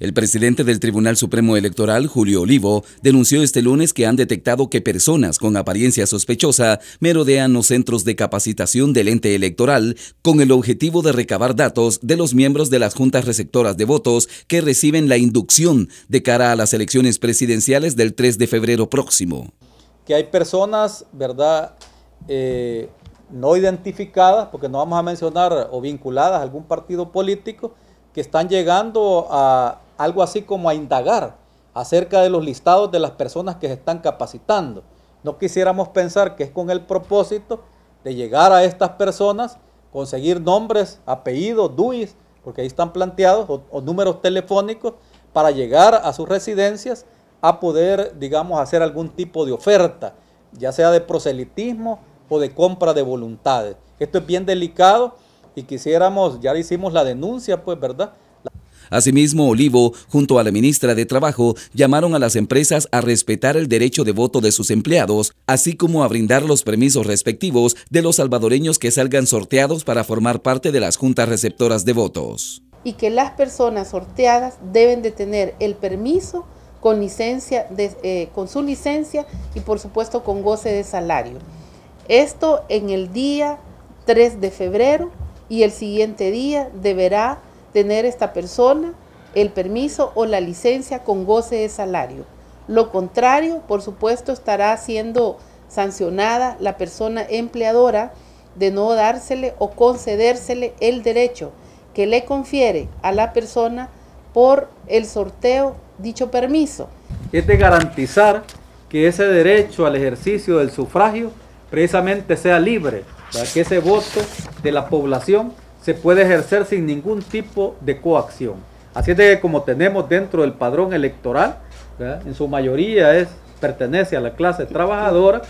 El presidente del Tribunal Supremo Electoral, Julio Olivo, denunció este lunes que han detectado que personas con apariencia sospechosa merodean los centros de capacitación del ente electoral con el objetivo de recabar datos de los miembros de las juntas receptoras de votos que reciben la inducción de cara a las elecciones presidenciales del 3 de febrero próximo. Que hay personas, ¿verdad? Eh, no identificadas, porque no vamos a mencionar, o vinculadas a algún partido político, que están llegando a algo así como a indagar acerca de los listados de las personas que se están capacitando. No quisiéramos pensar que es con el propósito de llegar a estas personas, conseguir nombres, apellidos, DUIs, porque ahí están planteados, o, números telefónicos, para llegar a sus residencias a poder, digamos, hacer algún tipo de oferta, ya sea de proselitismo o de compra de voluntades. Esto es bien delicado y quisiéramos, ya hicimos la denuncia, pues, ¿verdad? Asimismo, Olivo, junto a la ministra de Trabajo, llamaron a las empresas a respetar el derecho de voto de sus empleados, así como a brindar los permisos respectivos de los salvadoreños que salgan sorteados para formar parte de las juntas receptoras de votos. Y que las personas sorteadas deben de tener el permiso con licencia, eh, con su licencia y por supuesto con goce de salario. Esto en el día 3 de febrero y el siguiente día deberá tener esta persona el permiso o la licencia con goce de salario. Lo contrario, por supuesto, estará siendo sancionada la persona empleadora de no dársele o concedérsele el derecho que le confiere a la persona por el sorteo dicho permiso. Es de garantizar que ese derecho al ejercicio del sufragio precisamente sea libre, para que ese voto de la población se puede ejercer sin ningún tipo de coacción. Así es de que como tenemos dentro del padrón electoral, en su mayoría es pertenece a la clase trabajadora,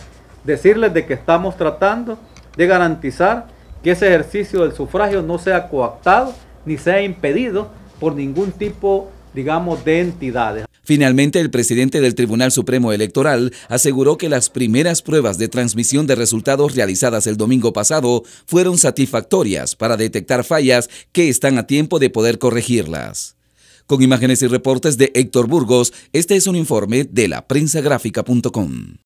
decirles de que estamos tratando de garantizar que ese ejercicio del sufragio no sea coactado ni sea impedido por ningún tipo de digamos, de entidades. Finalmente, el presidente del Tribunal Supremo Electoral aseguró que las primeras pruebas de transmisión de resultados realizadas el domingo pasado fueron satisfactorias para detectar fallas que están a tiempo de poder corregirlas. Con imágenes y reportes de Héctor Burgos, este es un informe de la